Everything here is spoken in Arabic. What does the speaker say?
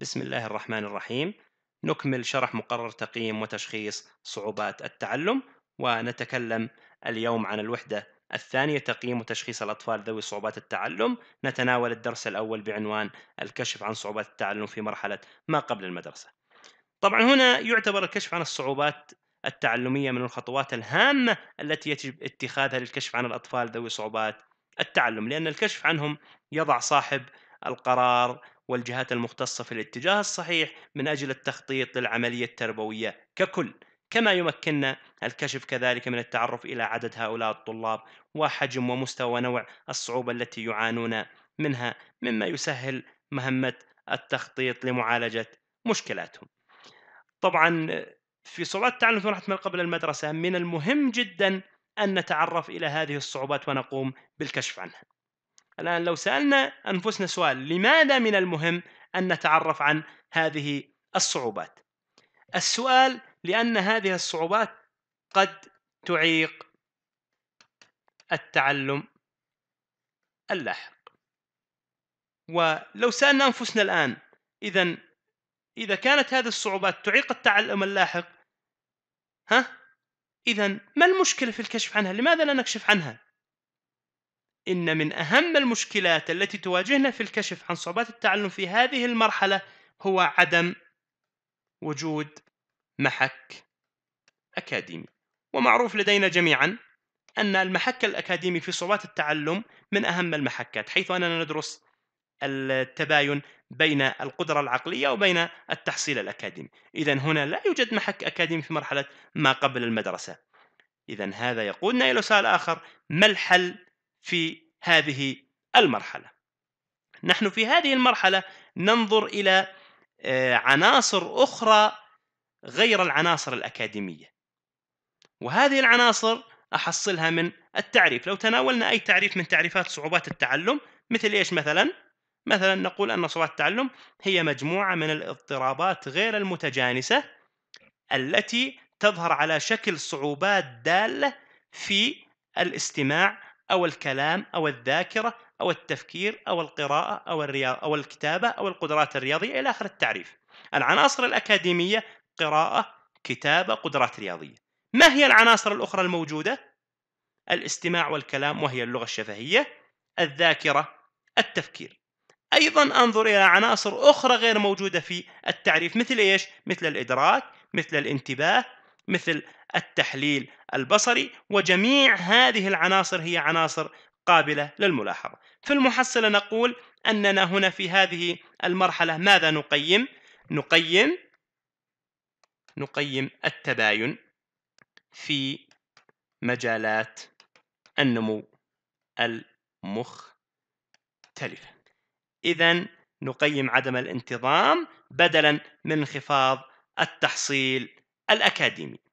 بسم الله الرحمن الرحيم نكمل شرح مقرر تقييم وتشخيص صعوبات التعلم ونتكلم اليوم عن الوحدة الثانية تقييم وتشخيص الأطفال ذوي صعوبات التعلم نتناول الدرس الأول بعنوان الكشف عن صعوبات التعلم في مرحلة ما قبل المدرسة طبعا هنا يعتبر الكشف عن الصعوبات التعلمية من الخطوات الهامة التي يجب اتخاذها للكشف عن الأطفال ذوي صعوبات التعلم لأن الكشف عنهم يضع صاحب القرار والجهات المختصة في الاتجاه الصحيح من أجل التخطيط للعملية التربوية ككل كما يمكننا الكشف كذلك من التعرف إلى عدد هؤلاء الطلاب وحجم ومستوى ونوع الصعوبة التي يعانون منها مما يسهل مهمة التخطيط لمعالجة مشكلاتهم طبعا في صعوبات التعلم في مرحلة قبل المدرسة من المهم جدا أن نتعرف إلى هذه الصعوبات ونقوم بالكشف عنها الآن لو سألنا أنفسنا سؤال لماذا من المهم أن نتعرف عن هذه الصعوبات السؤال لأن هذه الصعوبات قد تعيق التعلم اللاحق ولو سألنا أنفسنا الآن إذا إذا كانت هذه الصعوبات تعيق التعلم اللاحق ها إذا ما المشكلة في الكشف عنها؟ لماذا لا نكشف عنها؟ إن من أهم المشكلات التي تواجهنا في الكشف عن صعوبات التعلم في هذه المرحلة هو عدم وجود محك أكاديمي ومعروف لدينا جميعا أن المحك الأكاديمي في صعوبات التعلم من أهم المحكات حيث أننا ندرس التباين بين القدرة العقلية وبين التحصيل الأكاديمي إذا هنا لا يوجد محك أكاديمي في مرحلة ما قبل المدرسة إذا هذا يقودنا إلى سؤال آخر ما الحل في هذه المرحله نحن في هذه المرحله ننظر الى آه، عناصر اخرى غير العناصر الاكاديميه وهذه العناصر احصلها من التعريف لو تناولنا اي تعريف من تعريفات صعوبات التعلم مثل ايش مثلا مثلا نقول ان صعوبات التعلم هي مجموعه من الاضطرابات غير المتجانسه التي تظهر على شكل صعوبات داله في الاستماع أو الكلام أو الذاكرة أو التفكير أو القراءة أو الرياضة أو الكتابة أو القدرات الرياضية إلى آخر التعريف العناصر الأكاديمية قراءة كتابة قدرات رياضية ما هي العناصر الأخرى الموجودة؟ الاستماع والكلام وهي اللغة الشفهية الذاكرة التفكير أيضا أنظر إلى عناصر أخرى غير موجودة في التعريف مثل إيش؟ مثل الإدراك مثل الانتباه مثل التحليل البصري وجميع هذه العناصر هي عناصر قابلة للملاحظة في المحصلة نقول أننا هنا في هذه المرحلة ماذا نقيم؟ نقيم نقيم التباين في مجالات النمو المختلفة إذا نقيم عدم الانتظام بدلا من انخفاض التحصيل الأكاديمي